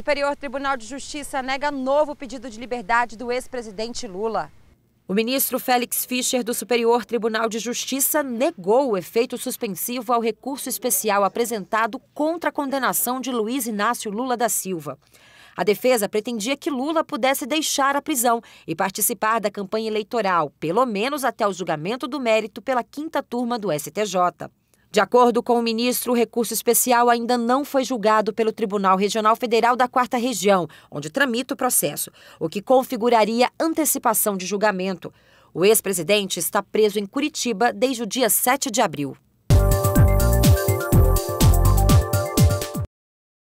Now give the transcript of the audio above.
Superior Tribunal de Justiça nega novo pedido de liberdade do ex-presidente Lula. O ministro Félix Fischer do Superior Tribunal de Justiça negou o efeito suspensivo ao recurso especial apresentado contra a condenação de Luiz Inácio Lula da Silva. A defesa pretendia que Lula pudesse deixar a prisão e participar da campanha eleitoral, pelo menos até o julgamento do mérito pela quinta turma do STJ. De acordo com o ministro, o recurso especial ainda não foi julgado pelo Tribunal Regional Federal da Quarta Região, onde tramita o processo, o que configuraria antecipação de julgamento. O ex-presidente está preso em Curitiba desde o dia 7 de abril.